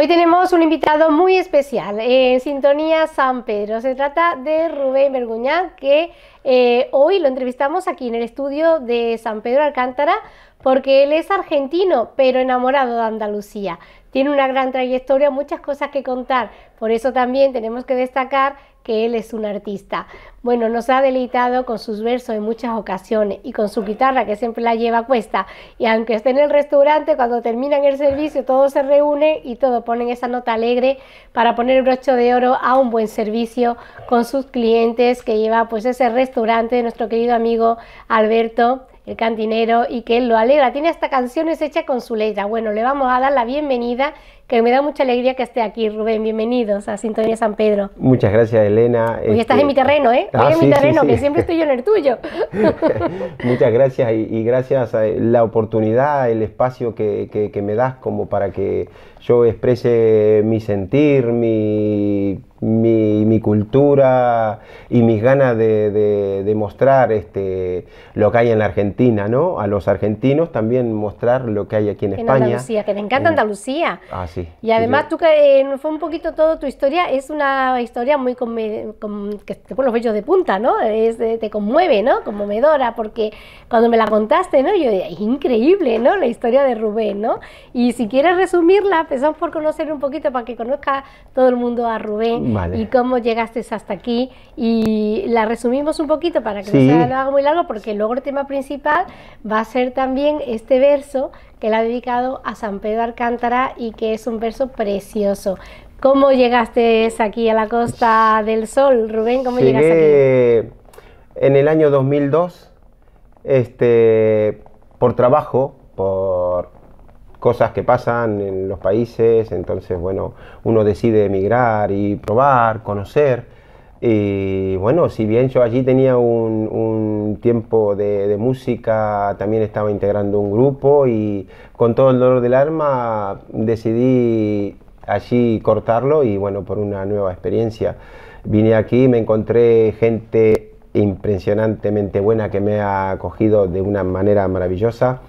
Hoy tenemos un invitado muy especial eh, en Sintonía San Pedro. Se trata de Rubén Berguñán, que eh, hoy lo entrevistamos aquí en el estudio de San Pedro Alcántara, porque él es argentino, pero enamorado de Andalucía. Tiene una gran trayectoria, muchas cosas que contar. Por eso también tenemos que destacar que él es un artista. Bueno, nos ha deleitado con sus versos en muchas ocasiones y con su guitarra que siempre la lleva a cuesta. Y aunque esté en el restaurante, cuando terminan el servicio, todos se reúne y todos ponen esa nota alegre para poner el brocho de oro a un buen servicio con sus clientes que lleva pues ese restaurante de nuestro querido amigo Alberto el cantinero y que él lo alegra. Tiene hasta canciones hechas con su letra. Bueno, le vamos a dar la bienvenida que me da mucha alegría que esté aquí, Rubén. Bienvenidos a Sintonía San Pedro. Muchas gracias, Elena. Hoy estás en este, mi terreno, ¿eh? Ah, en mi terreno, que siempre estoy yo en el tuyo. Muchas gracias y, gracias a eh, la oportunidad, el espacio que, me das como para que yo exprese mi sentir, mi, mi, cultura y mis ganas de, de, mostrar este, lo que hay en la Argentina, ¿no? A los argentinos también mostrar lo que hay aquí en, España. Andalucía, que le encanta Andalucía. Así y además tú que eh, fue un poquito todo tu historia, es una historia muy con, que te pone los vellos de punta, ¿no? te conmueve, ¿no? Conmovedora, porque cuando me la contaste, ¿no? Yo es increíble, ¿no? La historia de Rubén, ¿no? Y si quieres resumirla, empezamos por conocer un poquito para que conozca todo el mundo a Rubén y cómo llegaste hasta aquí. Y la resumimos un poquito para que no sea haga muy largo, porque luego el tema principal va a ser también este verso que la ha dedicado a San Pedro Alcántara y que es un verso precioso. ¿Cómo llegaste aquí a la Costa del Sol, Rubén? ¿Cómo eh, En el año 2002, este, por trabajo, por cosas que pasan en los países, entonces, bueno, uno decide emigrar y probar, conocer. Y bueno, si bien yo allí tenía un, tiempo de, música, también estaba integrando un grupo y con todo el dolor del alma decidí allí cortarlo y bueno, por una nueva experiencia. Vine aquí, me encontré gente impresionantemente buena que me ha acogido de una manera maravillosa.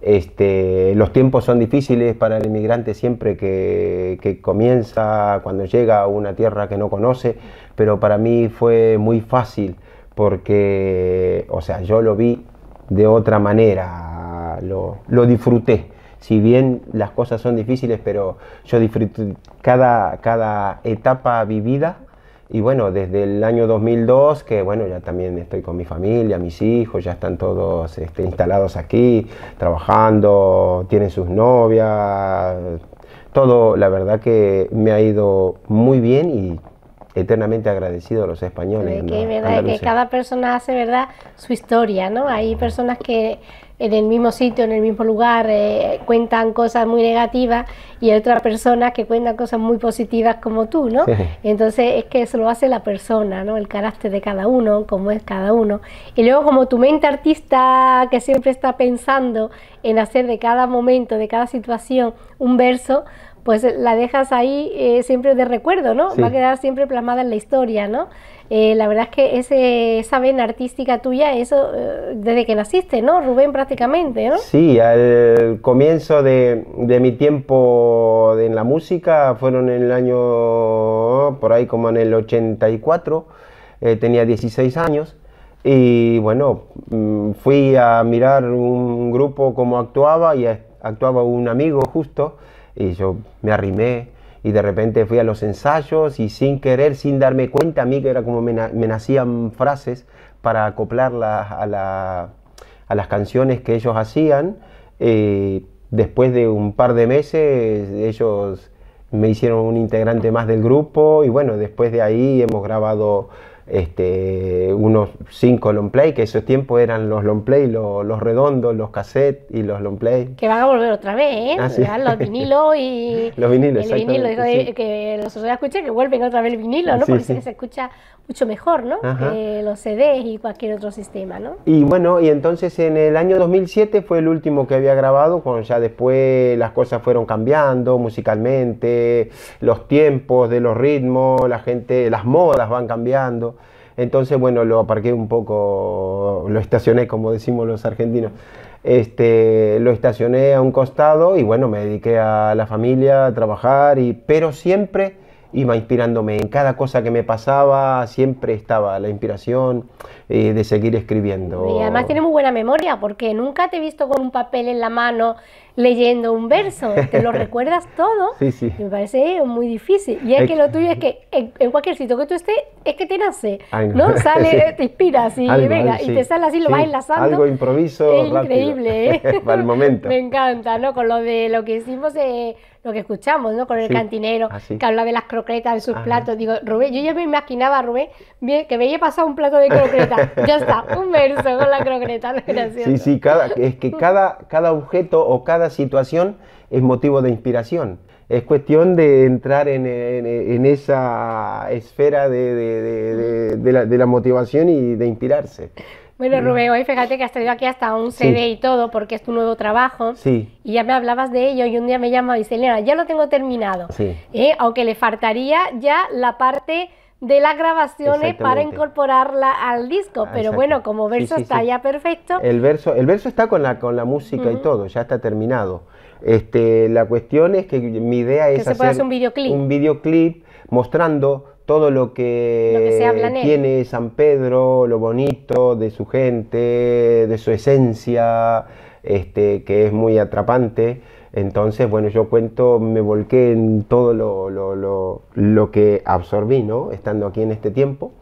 Este, los tiempos son difíciles para el inmigrante siempre que comienza, cuando llega a una tierra que no conoce pero para mí fue muy fácil porque, o sea, yo lo vi de otra manera, lo, lo disfruté. Si bien las cosas son difíciles, pero yo disfruté cada, cada etapa vivida. Y bueno, desde el año 2002, que bueno, ya también estoy con mi familia, mis hijos, ya están todos este, instalados aquí, trabajando, tienen sus novias, todo, la verdad que me ha ido muy bien y eternamente agradecido a los españoles. Que, que cada persona hace verdad su historia, ¿no? Hay personas que en el mismo sitio, en el mismo lugar, eh, cuentan cosas muy negativas y hay otras personas que cuentan cosas muy positivas como tú, ¿no? Entonces es que eso lo hace la persona, ¿no? El carácter de cada uno, cómo es cada uno. Y luego como tu mente artista que siempre está pensando en hacer de cada momento, de cada situación, un verso, pues la dejas ahí eh, siempre de recuerdo, ¿no? Va a quedar siempre plasmada en la historia, ¿no? Eh, la verdad es que ese, esa vena artística tuya, eso eh, desde que naciste, ¿no? Rubén prácticamente, ¿no? Sí, al comienzo de, mi tiempo en la música fueron en el año, por ahí como en el 84, tenía 16 años. Y bueno, mm, fui a mirar un grupo como actuaba y actuaba un amigo justo y yo me arrimé y de repente fui a los ensayos y sin querer, sin darme cuenta, a mí que era como me, nacían frases para acoplarlas a, a, las canciones que ellos hacían. Eh, después de un par de meses, ellos me hicieron un integrante más del grupo y bueno, después de ahí hemos grabado este, unos 5 long play, que esos tiempos eran los long play, los, redondos, los cassettes y los long play. Que van a volver otra vez, ¿eh? ah, Los vinilos y. los vinilos, vinilo, que los otros escucha que vuelven otra vez el vinilo, ¿no? Porque se escucha mucho mejor, ¿no? los CDs y cualquier otro sistema, ¿no? Y bueno, y entonces en el año 2007 fue el último que había grabado, cuando ya después las cosas fueron cambiando musicalmente, los tiempos de los ritmos, la gente, las modas van cambiando. Entonces, bueno, lo aparqué un poco, lo estacioné, como decimos los argentinos. Este, lo estacioné a un costado y bueno, me dediqué a la familia, a trabajar, y, pero siempre iba inspirándome en cada cosa que me pasaba, siempre estaba la inspiración eh, de seguir escribiendo. Y además tiene muy buena memoria porque nunca te he visto con un papel en la mano leyendo un verso, te lo recuerdas todo. Sí, sí. me parece muy difícil. Y es que lo tuyo es que en, cualquier sitio que tú estés, es que te nace, ¿no? Sale, te inspiras y venga, y te sale así, lo vas enlazando. Algo improviso, es increíble, ¿eh? Para el momento. me encanta, ¿no? Con lo de lo que hicimos... Eh, lo que escuchamos, ¿no? Con el cantinero ah, que habla de las croquetas, de sus platos. Digo, Rubén, yo ya me imaginaba Rubén que veía pasar un plato de croquetas. ya está, un verso con la croqueta. Gracioso. Sí, sí, es que cada, cada objeto o cada situación es motivo de inspiración. Es cuestión de entrar en, esa esfera de, de la motivación y de inspirarse. Bueno, Rubén, hoy fíjate que has traído aquí hasta un CD y todo, porque es tu nuevo trabajo. Sí. Y ya me hablabas de ello y un día me llama y dice, Elena, ya lo tengo terminado. Sí. ¿Eh? Aunque le faltaría ya la parte de las grabaciones para incorporarla al disco, ah, pero bueno, como verso está ya perfecto. El verso, el verso está con la, con la música y todo, ya está terminado. Este, la cuestión es que mi idea es se hacer un videoclip, un videoclip mostrando todo lo que, tiene San Pedro, lo bonito de su gente, de su esencia, este, que es muy atrapante. Entonces, bueno, yo cuento, me volqué en todo lo, que absorbí, ¿no? Estando aquí en este tiempo.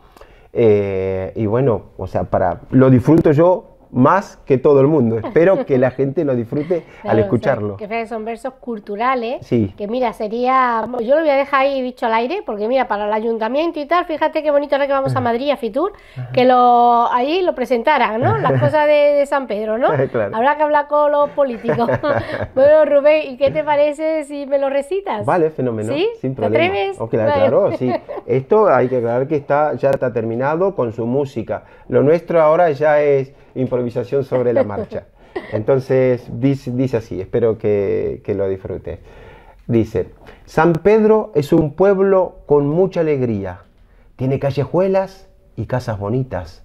Eh, y bueno, o sea, para, lo disfruto yo más que todo el mundo. Espero que la gente lo disfrute al escucharlo. que son versos culturales. Sí. Que mira, sería. Yo lo voy a dejar ahí dicho al aire, porque mira, para el ayuntamiento y tal, fíjate qué bonito ahora que vamos a Madrid, a Fitur, que lo ahí lo presentaran, ¿no? Las cosas de, San Pedro, ¿no? Claro. Habrá que hablar con los políticos. bueno, Rubén, ¿y qué te parece si me lo recitas? Vale, fenomenal. ¿Sí? Sin ¿Te atreves? claro, sí. Esto hay que aclarar que está, ya está terminado con su música. Lo nuestro ahora ya es improvisación sobre la marcha. Entonces dice, así, espero que, lo disfrute, Dice, San Pedro es un pueblo con mucha alegría. Tiene callejuelas y casas bonitas.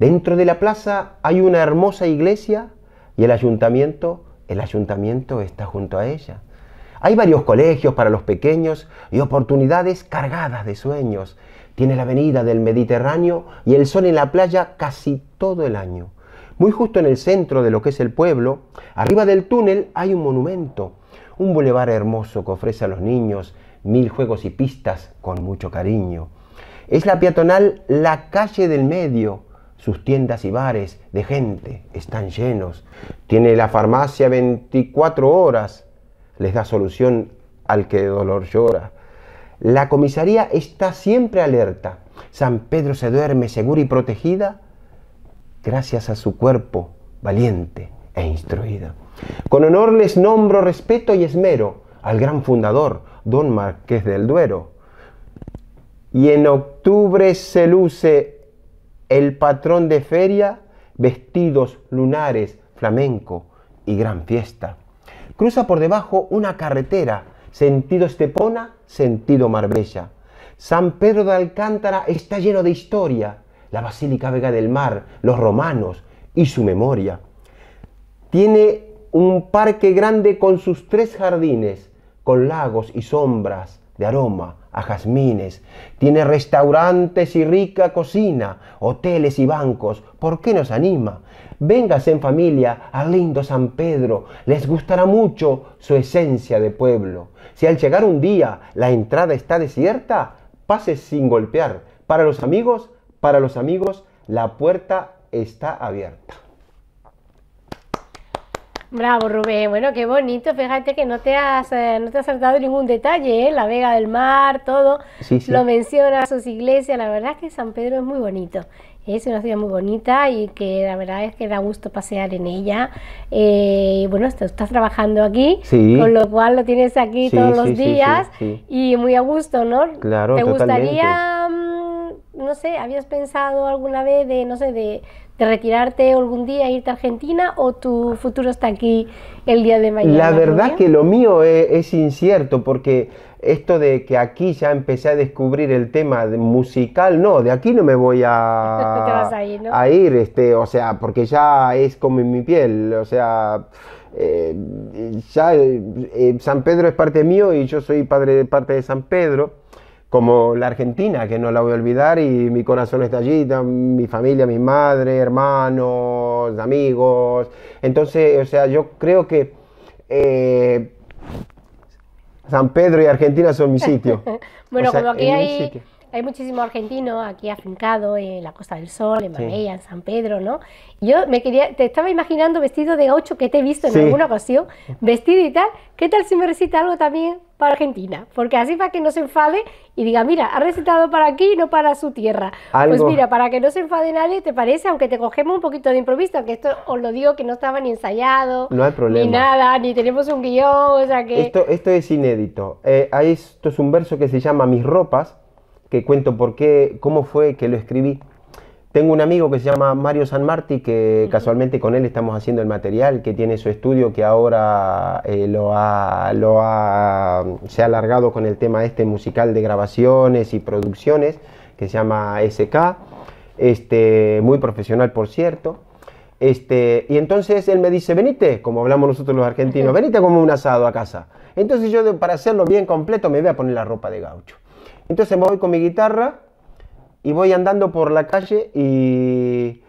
Dentro de la plaza hay una hermosa iglesia y el ayuntamiento, el ayuntamiento está junto a ella. Hay varios colegios para los pequeños y oportunidades cargadas de sueños. Tiene la avenida del Mediterráneo y el sol en la playa casi todo el año. Muy justo en el centro de lo que es el pueblo, arriba del túnel hay un monumento, un bulevar hermoso que ofrece a los niños mil juegos y pistas con mucho cariño. Es la peatonal La Calle del Medio. Sus tiendas y bares de gente están llenos. Tiene la farmacia 24 horas. Les da solución al que de dolor llora. La comisaría está siempre alerta. San Pedro se duerme segura y protegida gracias a su cuerpo valiente e instruido. Con honor les nombro respeto y esmero al gran fundador, don Marqués del Duero. Y en octubre se luce el patrón de feria, vestidos lunares, flamenco y gran fiesta. Cruza por debajo una carretera sentido Estepona, sentido Marbella. San Pedro de Alcántara está lleno de historia, la Basílica Vega del Mar, los romanos y su memoria. Tiene un parque grande con sus tres jardines, con lagos y sombras de aroma, a jazmines. Tiene restaurantes y rica cocina, hoteles y bancos. ¿Por qué nos anima? Véngase en familia al lindo San Pedro. Les gustará mucho su esencia de pueblo. Si al llegar un día la entrada está desierta, pase sin golpear. Para los amigos, para los amigos, la puerta está abierta. Bravo, Rubén. Bueno, qué bonito. Fíjate que no te has, eh, no te has saltado ningún detalle, ¿eh? La Vega del Mar, todo. Sí, Lo menciona sus iglesias. La verdad es que San Pedro es muy bonito. Es una ciudad muy bonita y que la verdad es que da gusto pasear en ella. Eh, bueno, estás trabajando aquí, con lo cual lo tienes aquí todos los días y muy a gusto, ¿no? Claro, ¿Te gustaría no sé, habías pensado alguna vez de, no sé, de, retirarte algún día e irte a Argentina o tu futuro está aquí el día de mañana? La verdad que lo mío e, es, incierto porque esto de que aquí ya empecé a descubrir el tema musical, no, de aquí no me voy a, ir, este, o sea, porque ya es como en mi piel, o sea... Eh, eh, San Pedro es parte mío y yo soy padre de parte de San Pedro como la Argentina, que no la voy a olvidar y mi corazón está allí, mi familia, mi madre, hermanos, amigos. Entonces, o sea, yo creo que eh, San Pedro y Argentina son mi sitio. bueno, como aquí hay hay muchísimo argentino aquí afincado en la Costa del Sol, en Marbella, en San Pedro, ¿no? Yo me quería, te estaba imaginando vestido de gaucho que te he visto en alguna ocasión, vestido y tal. ¿Qué tal si me recita algo también para Argentina? Porque así para que no se enfade y diga, mira, ha recitado para aquí y no para su tierra. Pues mira, para que no se enfade nadie, ¿te parece? Aunque te cogemos un poquito de improviso, aunque esto os lo digo que no estaba ni ensayado, no hay problema. ni nada, ni tenemos un guión, o sea que... Esto, esto es inédito. Eh, esto es un verso que se llama Mis ropas que cuento por qué, cómo fue que lo escribí. Tengo un amigo que se llama Mario San Martí, que casualmente con él estamos haciendo el material, que tiene su estudio, que ahora eh, lo, ha, se ha alargado con el tema este musical de grabaciones y producciones, que se llama SK, este, muy profesional por cierto. Este, y entonces él me dice, venite, como hablamos nosotros los argentinos, venite como un asado a casa. Entonces yo para hacerlo bien completo me voy a poner la ropa de gaucho. Entonces me voy con mi guitarra y voy andando por la calle y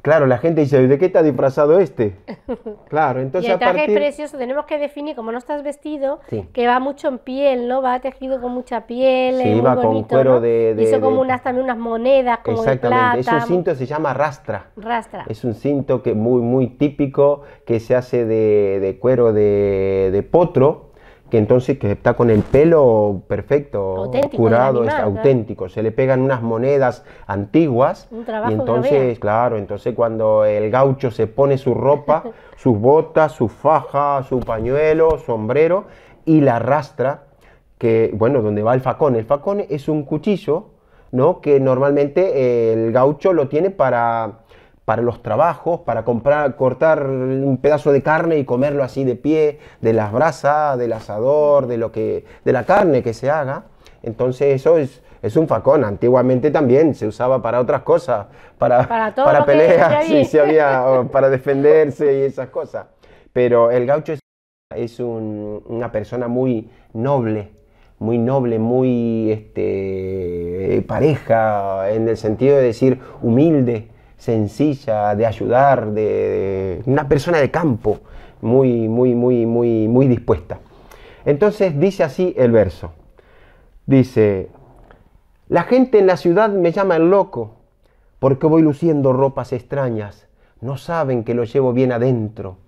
claro, la gente dice, ¿de qué está disfrazado este? Claro, entonces... y el traje es precioso, tenemos que definir cómo no estás vestido, que va mucho en piel, ¿no? Va tejido con mucha piel, sí, es con cuero de, Hizo como unas, también unas monedas, como Exactamente, ese cinto se llama rastra. Rastra. Es un cinto que muy, muy típico, que se hace de, de cuero de, potro, que entonces que está con el pelo perfecto, curado, es auténtico. Se le pegan unas monedas antiguas Un y entonces, claro, entonces cuando el gaucho se pone su ropa, sus botas, su faja, su pañuelo, sombrero y la arrastra. que bueno, donde va el facón. El facón es un cuchillo, ¿no? Que normalmente el gaucho lo tiene para para los trabajos, para comprar, cortar un pedazo de carne y comerlo así de pie, de las brasas, del asador, de lo que, de la carne que se haga. Entonces eso es, es un facón. Antiguamente también se usaba para otras cosas, para, para, para peleas, había, para defenderse y esas cosas. Pero el gaucho es, es una persona muy noble, muy noble, muy este, pareja, en el sentido de decir humilde sencilla, de ayudar, de, una persona de campo, muy, muy, muy, muy, muy dispuesta. Entonces dice así el verso. Dice, la gente en la ciudad me llama el loco porque voy luciendo ropas extrañas. No saben que lo llevo bien adentro.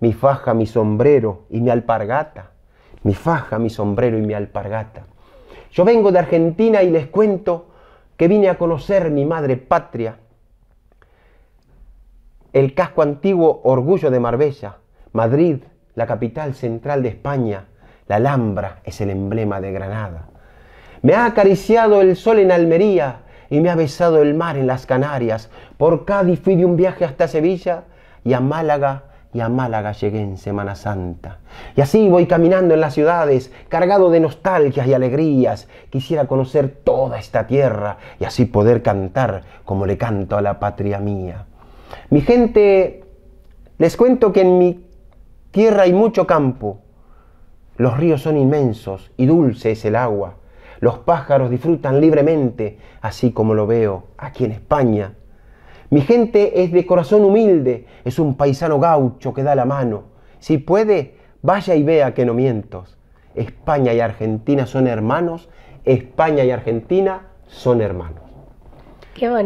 Mi faja, mi sombrero y mi alpargata. Mi faja, mi sombrero y mi alpargata. Yo vengo de Argentina y les cuento que vine a conocer mi madre patria el casco antiguo Orgullo de Marbella, Madrid, la capital central de España, la Alhambra es el emblema de Granada. Me ha acariciado el sol en Almería y me ha besado el mar en las Canarias. Por Cádiz fui de un viaje hasta Sevilla y a Málaga y a Málaga llegué en Semana Santa. Y así voy caminando en las ciudades, cargado de nostalgias y alegrías. Quisiera conocer toda esta tierra y así poder cantar como le canto a la patria mía. Mi gente, les cuento que en mi tierra hay mucho campo. Los ríos son inmensos y dulce es el agua. Los pájaros disfrutan libremente, así como lo veo aquí en España. Mi gente es de corazón humilde, es un paisano gaucho que da la mano. Si puede, vaya y vea que no mientos. España y Argentina son hermanos, España y Argentina son hermanos.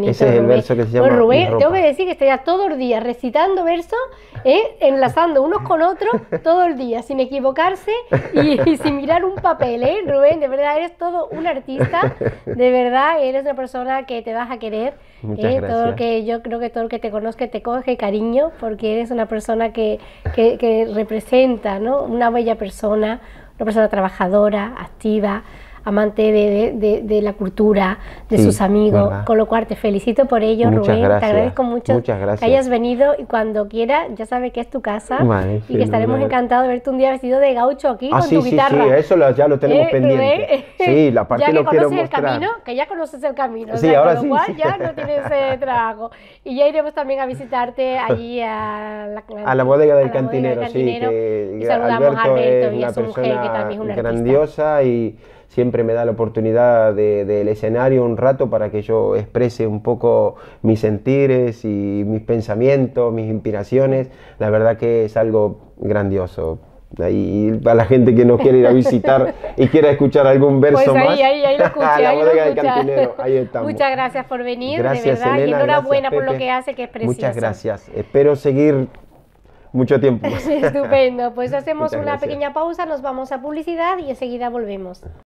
Ese es el verso que se llama. Rubén, tengo que decir que estaría todo el día recitando versos, ¿eh? enlazando unos con otros todo el día, sin equivocarse y, sin mirar un papel, ¿eh? Rubén, de verdad eres todo un artista, de verdad eres una persona que te vas a querer. ¿eh? todo que yo creo que todo el que te conozca te coge cariño porque eres una persona que, que, que representa, ¿no? Una bella persona, una persona trabajadora, activa amante de, la cultura, de sus amigos, con lo cual te felicito por ello, Muchas Rubén, te agradezco mucho que hayas venido y cuando quieras, ya sabes que es tu casa y que estaremos encantados de verte un día vestido de gaucho aquí ah, con tu guitarra. Sí, sí, eso ya lo tenemos eh, pendiente. sí, la parte ya que conoces el camino, que ya conoces el camino, sí, con lo cual ya no tienes ese eh, trago. Y ya iremos también a visitarte allí a la, bodega del, cantinero, que, saludamos Alberto a Alberto, y a su mujer que también es una grandiosa y siempre me da la oportunidad del escenario un rato para que yo exprese un poco mis sentires y mis pensamientos, mis inspiraciones. La verdad que es algo grandioso. Y para la gente que nos quiere ir a visitar y quiera escuchar algún verso pues ahí, más. Ahí, ahí lo ahí lo escuché. ahí estamos. Muchas gracias por venir, de verdad. y enhorabuena por lo que hace, que es precioso. Muchas gracias. Espero seguir mucho tiempo. Estupendo. Pues hacemos una pequeña pausa, nos vamos a publicidad y enseguida volvemos.